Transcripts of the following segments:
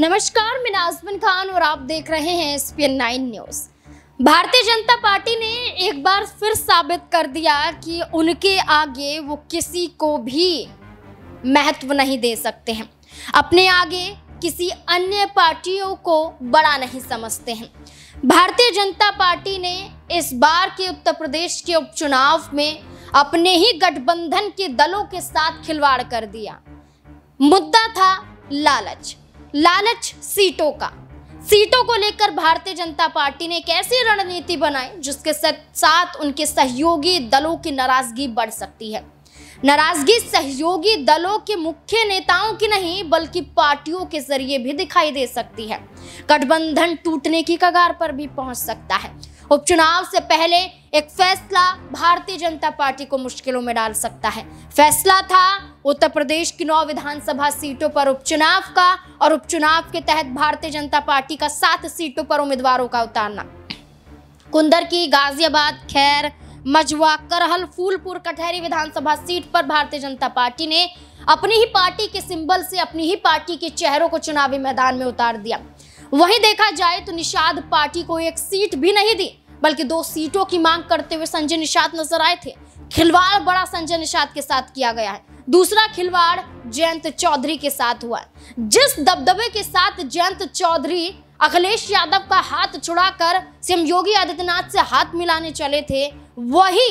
नमस्कार मैं नाजमिन खान और आप देख रहे हैं एस पी नाइन न्यूज भारतीय जनता पार्टी ने एक बार फिर साबित कर दिया कि उनके आगे वो किसी को भी महत्व नहीं दे सकते हैं अपने आगे किसी अन्य पार्टियों को बड़ा नहीं समझते हैं भारतीय जनता पार्टी ने इस बार के उत्तर प्रदेश के उपचुनाव में अपने ही गठबंधन के दलों के साथ खिलवाड़ कर दिया मुद्दा था लालच लालच सीटों का सीटों को लेकर भारतीय जनता पार्टी ने एक ऐसी रणनीति बनाई जिसके साथ उनके सहयोगी दलों की नाराजगी बढ़ सकती है नाराजगी सहयोगी दलों के मुख्य नेताओं की नहीं बल्कि पार्टियों के जरिए भी दिखाई दे सकती है गठबंधन टूटने की कगार पर भी पहुंच सकता है उपचुनाव से पहले एक फैसला भारतीय जनता पार्टी को मुश्किलों में डाल सकता है फैसला था उत्तर प्रदेश की नौ विधानसभा सीटों पर उपचुनाव का और उपचुनाव के तहत भारतीय जनता पार्टी का सात सीटों पर उम्मीदवारों का उतारना कुंदर की गाजियाबाद खैर मजवा करहल फूलपुर कटहरी विधानसभा सीट पर भारतीय जनता पार्टी ने अपनी ही पार्टी के सिंबल से अपनी ही पार्टी के चेहरों को चुनावी मैदान में उतार दिया वहीं देखा जाए तो निषाद पार्टी को एक सीट भी नहीं दी बल्कि दो सीटों की मांग करते हुए संजय निषाद नजर आए थे खिलवाड़ बड़ा संजय निषाद के साथ किया गया है दूसरा खिलवाड़ जयंत चौधरी के साथ हुआ जिस दबदबे के साथ जयंत चौधरी अखिलेश यादव का हाथ छुड़ाकर सीएम योगी आदित्यनाथ से हाथ मिलाने चले थे वही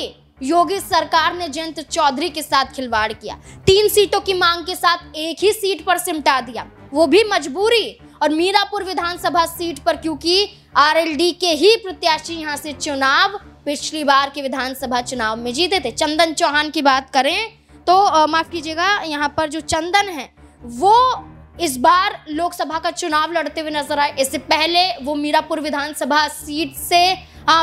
योगी सरकार ने जयंत चौधरी के साथ खिलवाड़ किया तीन सीटों की मांग के साथ एक ही सीट पर सिमटा दिया वो भी मजबूरी और मीरापुर विधानसभा सीट पर क्योंकि आरएलडी के ही प्रत्याशी यहां से चुनाव पिछली बार के विधानसभा चुनाव में जीते थे चंदन चौहान की बात करें तो माफ कीजिएगा यहाँ पर जो चंदन है वो इस बार लोकसभा का चुनाव लड़ते हुए नजर आए इससे पहले वो मीरापुर विधानसभा सीट से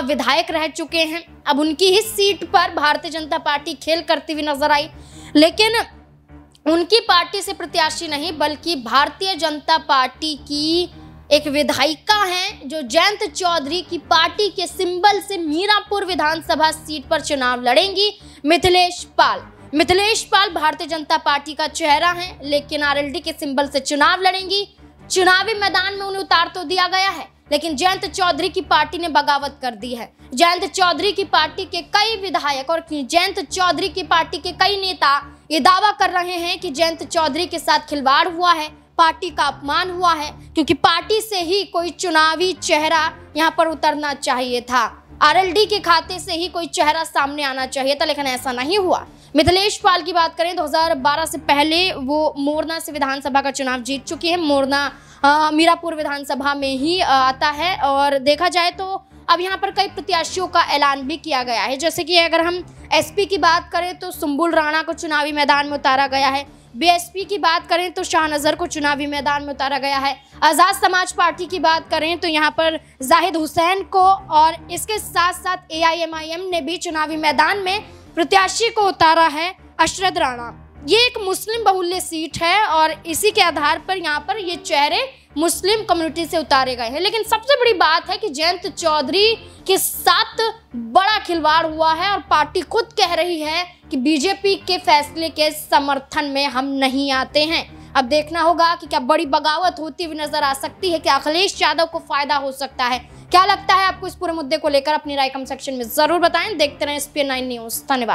विधायक रह चुके हैं अब उनकी ही सीट पर भारतीय जनता पार्टी खेल करती हुई नजर आई लेकिन उनकी पार्टी से प्रत्याशी नहीं बल्कि भारतीय जनता पार्टी की एक विधायिका हैं जो जयंत चौधरी की पार्टी के सिंबल से मीरापुर विधानसभा सीट पर चुनाव लड़ेंगी मिथिलेश पाल मिथिलेश पाल भारतीय जनता पार्टी का चेहरा है लेकिन आरएलडी के सिंबल से चुनाव लड़ेंगी चुनावी मैदान में उन्हें उतार तो दिया गया है लेकिन जयंत चौधरी की पार्टी ने बगावत कर दी है जयंत चौधरी की पार्टी के कई विधायक और जयंत चौधरी की पार्टी के कई नेता ये दावा कर रहे हैं कि जयंत चौधरी के साथ खिलवाड़ हुआ है पार्टी का अपमान हुआ है क्योंकि पार्टी से ही कोई चुनावी चेहरा यहाँ पर उतरना चाहिए था आरएलडी के खाते से ही कोई चेहरा सामने आना चाहिए था लेकिन ऐसा नहीं हुआ मिथिलेश पाल की बात करें 2012 से पहले वो मोरना से विधानसभा का चुनाव जीत चुकी है मोरना मीरापुर विधानसभा में ही आता है और देखा जाए तो अब यहाँ पर कई प्रत्याशियों का ऐलान भी किया गया है जैसे कि अगर हम एसपी की बात करें तो सुम्बुल राणा को चुनावी मैदान में उतारा गया है बीएसपी की बात करें तो शाहनज़र को चुनावी मैदान में उतारा गया है आज़ाद समाज पार्टी की बात करें तो यहाँ पर जाहिद हुसैन को और इसके साथ साथ एआईएमआईएम ने भी चुनावी मैदान में प्रत्याशी को उतारा है अशरद राणा ये एक मुस्लिम बहुल्य सीट है और इसी के आधार पर यहाँ पर ये चेहरे मुस्लिम कम्युनिटी से उतारे गए हैं लेकिन सबसे बड़ी बात है कि जयंत चौधरी के साथ बड़ा खिलवाड़ हुआ है और पार्टी खुद कह रही है कि बीजेपी के फैसले के समर्थन में हम नहीं आते हैं अब देखना होगा कि क्या बड़ी बगावत होती हुई नजर आ सकती है क्या अखिलेश यादव को फायदा हो सकता है क्या लगता है आपको इस पूरे मुद्दे को लेकर अपनी राय कम सेक्शन में जरूर बताएं देखते रहें एस पी न्यूज धन्यवाद